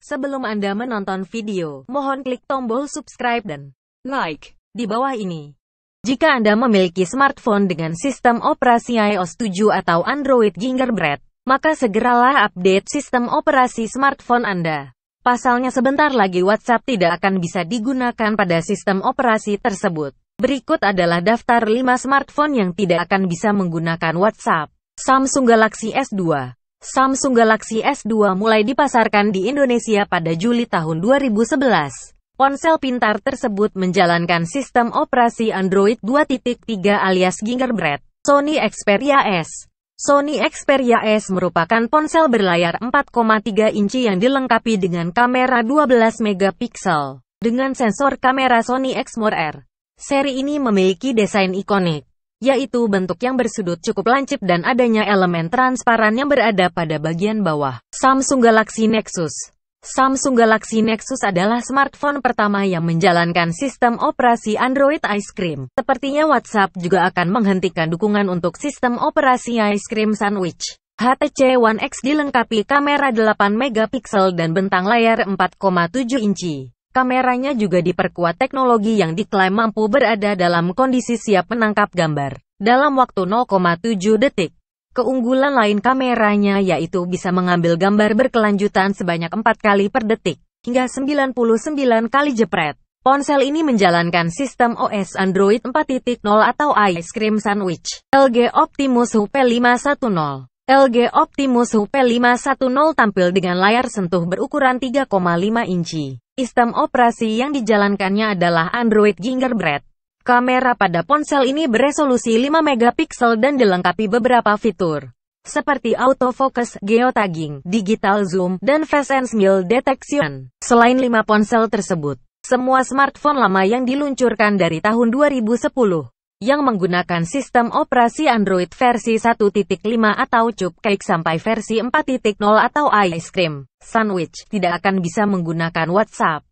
Sebelum Anda menonton video, mohon klik tombol subscribe dan like di bawah ini. Jika Anda memiliki smartphone dengan sistem operasi iOS 7 atau Android Gingerbread, maka segeralah update sistem operasi smartphone Anda. Pasalnya sebentar lagi WhatsApp tidak akan bisa digunakan pada sistem operasi tersebut. Berikut adalah daftar 5 smartphone yang tidak akan bisa menggunakan WhatsApp. Samsung Galaxy S2 Samsung Galaxy S2 mulai dipasarkan di Indonesia pada Juli tahun 2011. Ponsel pintar tersebut menjalankan sistem operasi Android 2.3 alias Gingerbread. Sony Xperia S Sony Xperia S merupakan ponsel berlayar 4,3 inci yang dilengkapi dengan kamera 12 megapiksel dengan sensor kamera Sony Exmor R. Seri ini memiliki desain ikonik yaitu bentuk yang bersudut cukup lancip dan adanya elemen transparan yang berada pada bagian bawah. Samsung Galaxy Nexus Samsung Galaxy Nexus adalah smartphone pertama yang menjalankan sistem operasi Android Ice Cream. Sepertinya WhatsApp juga akan menghentikan dukungan untuk sistem operasi Ice Cream Sandwich. HTC One X dilengkapi kamera 8 megapiksel dan bentang layar 4,7 inci. Kameranya juga diperkuat teknologi yang diklaim mampu berada dalam kondisi siap menangkap gambar dalam waktu 0,7 detik. Keunggulan lain kameranya yaitu bisa mengambil gambar berkelanjutan sebanyak 4 kali per detik, hingga 99 kali jepret. Ponsel ini menjalankan sistem OS Android 4.0 atau Ice Cream Sandwich, LG Optimus HP510. LG Optimus HP510 tampil dengan layar sentuh berukuran 3,5 inci Sistem operasi yang dijalankannya adalah Android Gingerbread. Kamera pada ponsel ini beresolusi 5 megapiksel dan dilengkapi beberapa fitur seperti autofocus, geotagging, digital zoom, dan face and smile detection. Selain 5 ponsel tersebut, semua smartphone lama yang diluncurkan dari tahun 2010 yang menggunakan sistem operasi Android versi 1.5 atau Cupcake sampai versi 4.0 atau Ice Cream Sandwich, tidak akan bisa menggunakan WhatsApp.